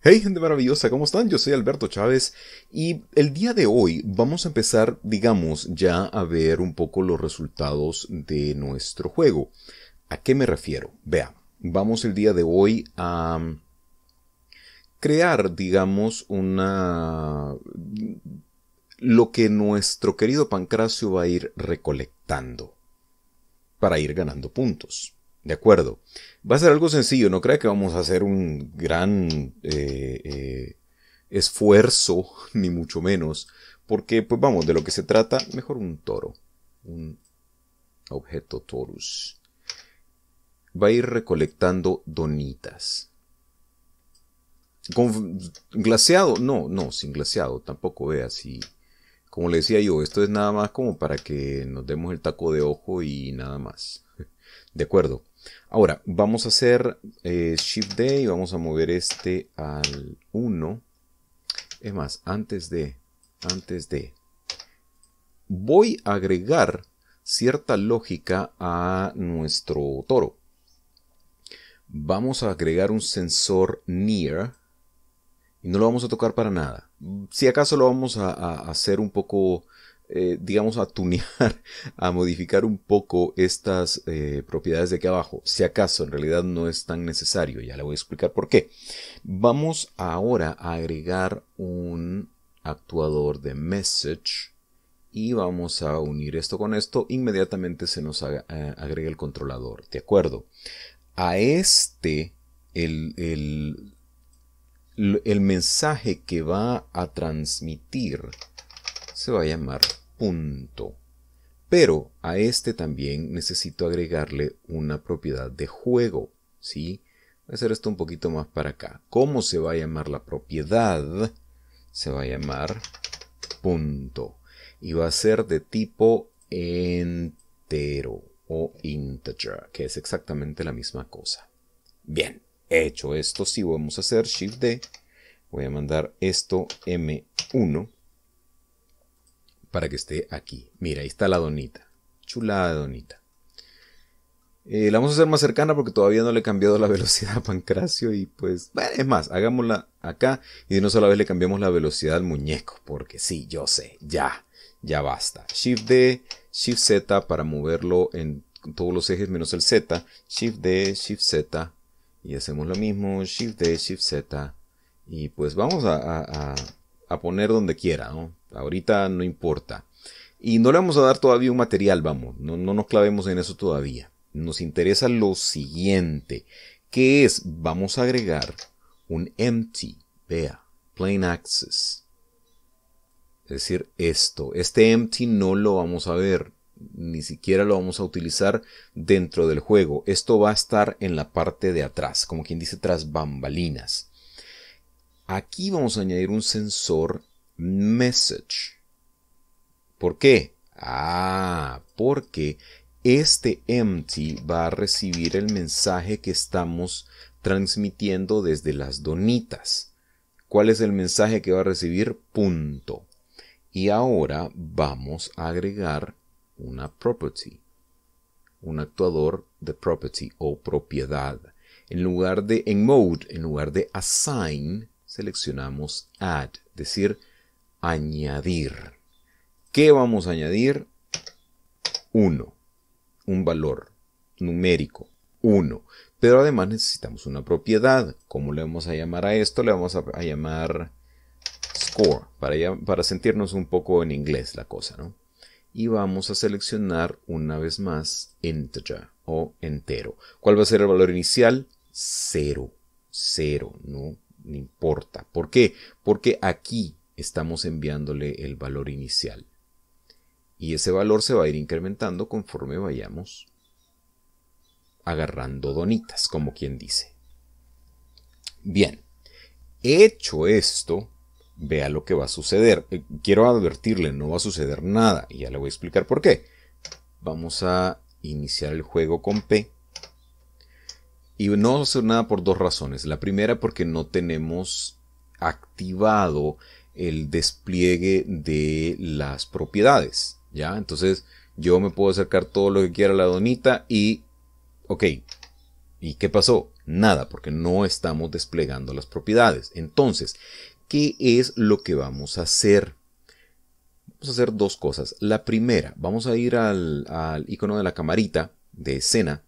Hey gente maravillosa, ¿cómo están? Yo soy Alberto Chávez y el día de hoy vamos a empezar, digamos, ya a ver un poco los resultados de nuestro juego. ¿A qué me refiero? Vea, vamos el día de hoy a crear, digamos, una... lo que nuestro querido Pancracio va a ir recolectando para ir ganando puntos. De acuerdo. Va a ser algo sencillo, no crea que vamos a hacer un gran eh, eh, esfuerzo, ni mucho menos, porque pues vamos, de lo que se trata, mejor un toro, un objeto torus. Va a ir recolectando donitas. ¿Con glaseado? No, no, sin glaseado, tampoco vea así. Como le decía yo, esto es nada más como para que nos demos el taco de ojo y nada más. De acuerdo. Ahora, vamos a hacer eh, Shift D y vamos a mover este al 1. Es más, antes de, antes de. Voy a agregar cierta lógica a nuestro toro. Vamos a agregar un sensor near y no lo vamos a tocar para nada. Si acaso lo vamos a hacer un poco eh, digamos, a tunear, a modificar un poco estas eh, propiedades de aquí abajo, si acaso en realidad no es tan necesario, ya le voy a explicar por qué. Vamos ahora a agregar un actuador de message y vamos a unir esto con esto, inmediatamente se nos eh, agrega el controlador, ¿de acuerdo? A este, el, el mensaje que va a transmitir se va a llamar punto. Pero a este también necesito agregarle una propiedad de juego, ¿sí? Voy a hacer esto un poquito más para acá. ¿Cómo se va a llamar la propiedad? Se va a llamar punto. Y va a ser de tipo entero o integer, que es exactamente la misma cosa. Bien, hecho esto, sí vamos a hacer Shift D. Voy a mandar esto M1 para que esté aquí. Mira, ahí está la donita. Chulada donita. Eh, la vamos a hacer más cercana porque todavía no le he cambiado la velocidad a Pancracio y pues, bueno, es más, hagámosla acá y de una sola vez le cambiamos la velocidad al muñeco, porque sí, yo sé, ya, ya basta. Shift D, Shift Z para moverlo en todos los ejes menos el Z, Shift D, Shift Z y hacemos lo mismo, Shift D, Shift Z y pues vamos a, a, a poner donde quiera, ¿no? Ahorita no importa. Y no le vamos a dar todavía un material, vamos, no, nos clavemos en eso todavía. Nos interesa lo siguiente, que es, vamos a agregar un empty, vea, plain access. Es decir, esto, este empty no lo vamos a ver, ni siquiera lo vamos a utilizar dentro del juego. Esto va a estar en la parte de atrás, como quien dice tras bambalinas. Aquí vamos a añadir un sensor message. ¿Por qué? Ah, porque este empty va a recibir el mensaje que estamos transmitiendo desde las donitas. ¿Cuál es el mensaje que va a recibir? Punto. Y ahora vamos a agregar una property, un actuador de property o propiedad. En lugar de en mode, en lugar de assign, seleccionamos add, es decir, añadir. ¿Qué vamos a añadir? 1. Un valor numérico. 1. Pero además necesitamos una propiedad. ¿Cómo le vamos a llamar a esto? Le vamos a, llamar score, para, para sentirnos un poco en inglés la cosa, ¿no? Y vamos a seleccionar una vez más integer o entero. ¿Cuál va a ser el valor inicial? 0. 0, ¿no? No importa. ¿Por qué? Porque aquí estamos enviándole el valor inicial. Y ese valor se va a ir incrementando conforme vayamos agarrando donitas, como quien dice. Bien, hecho esto, vea lo que va a suceder. Eh, quiero advertirle, no va a suceder nada, y ya le voy a explicar por qué. Vamos a iniciar el juego con P. Y no va a hacer nada por dos razones. La primera porque no tenemos activado el despliegue de las propiedades, ¿ya? Entonces yo me puedo acercar todo lo que quiera a la donita y, ok, ¿y qué pasó? Nada, porque no estamos desplegando las propiedades. Entonces, ¿qué es lo que vamos a hacer? Vamos a hacer dos cosas. La primera, vamos a ir al, al icono de la camarita de escena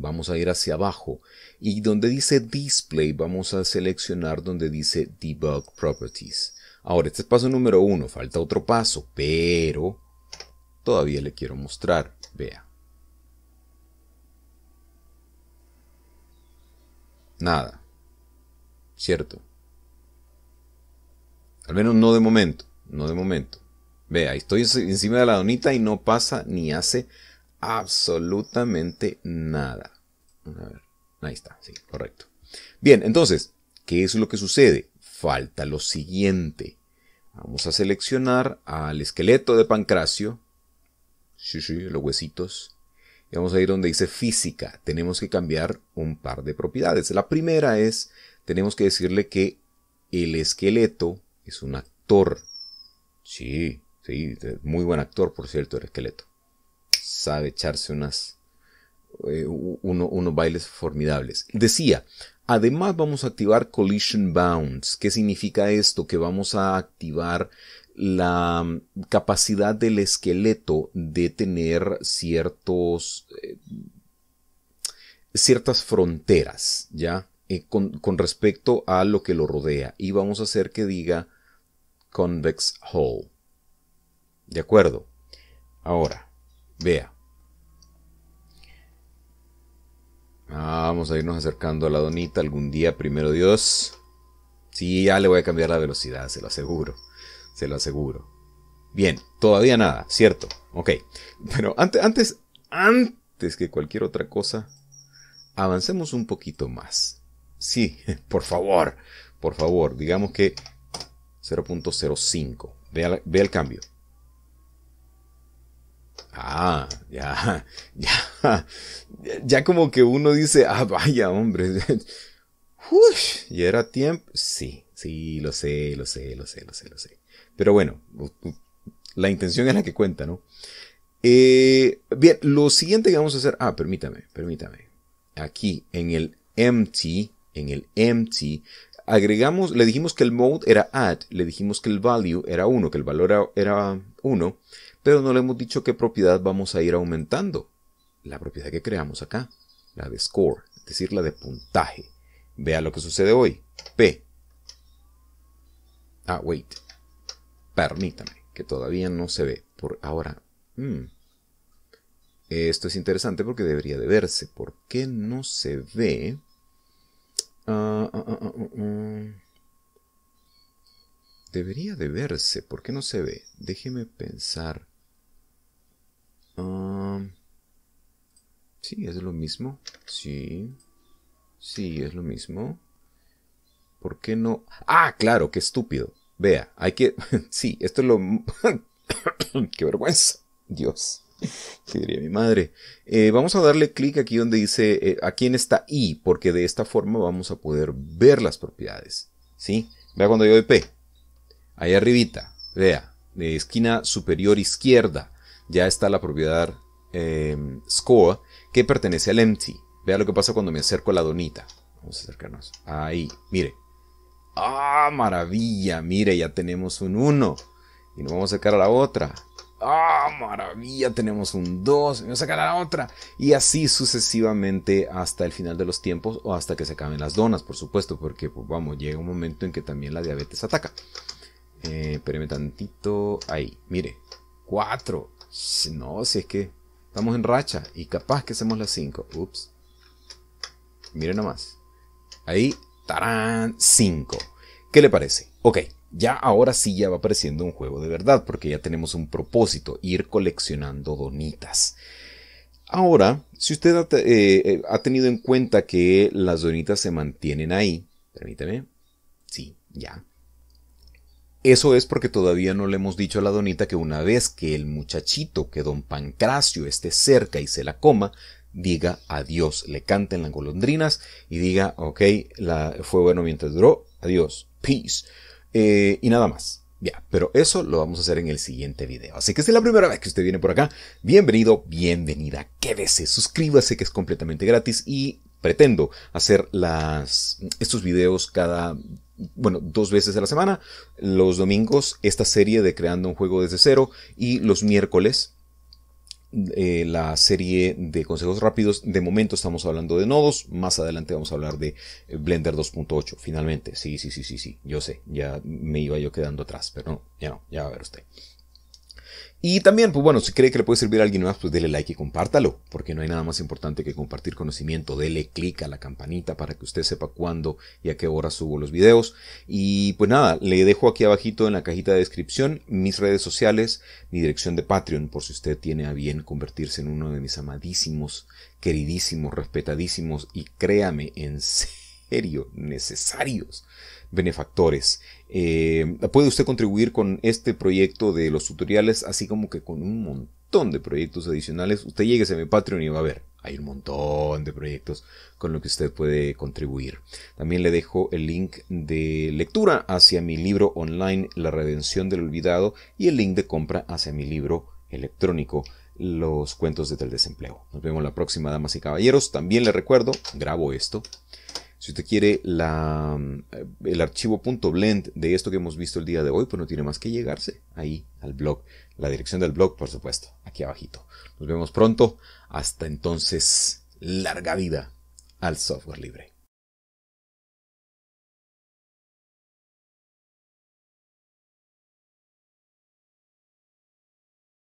vamos a ir hacia abajo y donde dice display vamos a seleccionar donde dice debug properties. Ahora, este es paso número uno, falta otro paso, pero todavía le quiero mostrar, vea. Nada, ¿cierto? Al menos no de momento, no de momento. Vea, estoy encima de la donita y no pasa ni hace absolutamente nada. ahí está, sí, correcto. Bien, entonces, ¿qué es lo que sucede? Falta lo siguiente. Vamos a seleccionar al esqueleto de Pancracio, los huesitos, y vamos a ir donde dice física. Tenemos que cambiar un par de propiedades. La primera es, tenemos que decirle que el esqueleto es un actor. Sí, sí, muy buen actor, por cierto, el esqueleto sabe echarse unas, eh, unos bailes formidables. Decía, además vamos a activar collision bounds. ¿Qué significa esto? Que vamos a activar la mm, capacidad del esqueleto de tener ciertos, eh, ciertas fronteras, ¿ya? Eh, con, con, respecto a lo que lo rodea. Y vamos a hacer que diga convex hull. ¿De acuerdo? Ahora, Vea. Vamos a irnos acercando a la donita algún día, primero Dios. Sí, ya le voy a cambiar la velocidad, se lo aseguro. Se lo aseguro. Bien, todavía nada, cierto. Ok. Pero antes, antes, antes que cualquier otra cosa, avancemos un poquito más. Sí, por favor, por favor, digamos que 0.05. Vea, vea el cambio. Ah, ya, ya, ya como que uno dice, ah, vaya hombre, y era tiempo, sí, sí, lo sé, lo sé, lo sé, lo sé, lo sé. Pero bueno, la intención es la que cuenta, ¿no? Eh, bien, lo siguiente que vamos a hacer, ah, permítame, permítame, aquí en el empty, en el empty, agregamos, le dijimos que el mode era add, le dijimos que el value era 1, que el valor era 1, pero no le hemos dicho qué propiedad vamos a ir aumentando. La propiedad que creamos acá, la de score, es decir, la de puntaje. Vea lo que sucede hoy. P. Ah, wait. Permítame, que todavía no se ve. Por ahora. Hmm. Esto es interesante porque debería de verse. ¿Por qué no se ve? Ah, ah, ah, mm. Debería de verse. ¿Por qué no se ve? Déjeme pensar. sí, es lo mismo. Sí. Sí, es lo mismo. ¿Por qué no? Ah, claro, qué estúpido. Vea, hay que... sí, esto es lo... qué vergüenza. Dios. ¿Qué diría mi madre? Eh, vamos a darle clic aquí donde dice eh, aquí en esta I, porque de esta forma vamos a poder ver las propiedades. ¿Sí? Vea cuando yo doy P. Ahí arribita, vea, de esquina superior izquierda, ya está la propiedad em, score que pertenece al empty. Vea lo que pasa cuando me acerco a la donita. Vamos a acercarnos. Ahí, mire. ¡Ah, maravilla! Mire, ya tenemos un 1. Y nos vamos a acercar a la otra ah, maravilla, tenemos un 2, voy a sacar la otra. Y así sucesivamente hasta el final de los tiempos o hasta que se acaben las donas, por supuesto, porque pues vamos, llega un momento en que también la diabetes ataca. Eh, espéreme tantito, ahí, mire, 4. No, si es que estamos en racha y capaz que hacemos las 5. Ups. Mire nomás. Ahí, tarán, 5. ¿Qué le parece? Ok ya ahora sí ya va apareciendo un juego de verdad, porque ya tenemos un propósito, ir coleccionando donitas. Ahora, si usted ha, eh, eh, tenido en cuenta que las donitas se mantienen ahí, permíteme, sí, ya. Eso es porque todavía no le hemos dicho a la donita que una vez que el muchachito, que don Pancracio esté cerca y se la coma, diga adiós, le canten las golondrinas y diga, ok, la, fue bueno mientras duró, adiós, peace. Eh, y nada más. Ya, pero eso lo vamos a hacer en el siguiente video. Así que si es la primera vez que usted viene por acá, bienvenido, bienvenida. Quédese, suscríbase que es completamente gratis y pretendo hacer las, estos videos cada, bueno, dos veces a la semana. Los domingos, esta serie de Creando un Juego desde cero y los miércoles, eh, la serie de consejos rápidos. De momento estamos hablando de nodos, más adelante vamos a hablar de eh, Blender 2.8, finalmente. Sí, sí, sí, sí, sí, yo sé, ya me iba yo quedando atrás, pero no, ya no, ya va a ver usted. Y también, pues bueno, si cree que le puede servir a alguien más, pues dele like y compártalo, porque no hay nada más importante que compartir conocimiento. Dele click a la campanita para que usted sepa cuándo y a qué hora subo los videos. Y pues nada, le dejo aquí abajito en la cajita de descripción mis redes sociales, mi dirección de Patreon, por si usted tiene a bien convertirse en uno de mis amadísimos, queridísimos, respetadísimos y créame, en serio, necesarios benefactores. Eh, puede usted contribuir con este proyecto de los tutoriales, así como que con un montón de proyectos adicionales. Usted llegue a mi Patreon y va a ver. Hay un montón de proyectos con lo que usted puede contribuir. También le dejo el link de lectura hacia mi libro online La Redención del Olvidado y el link de compra hacia mi libro electrónico Los Cuentos el Desempleo. Nos vemos la próxima, damas y caballeros. También le recuerdo, grabo esto si usted quiere eh, el archivo .blend de esto que hemos visto el día de hoy, pues no tiene más que llegarse ahí al blog. La dirección del blog, por supuesto, aquí abajito. Nos vemos pronto. Hasta entonces, larga vida al software libre.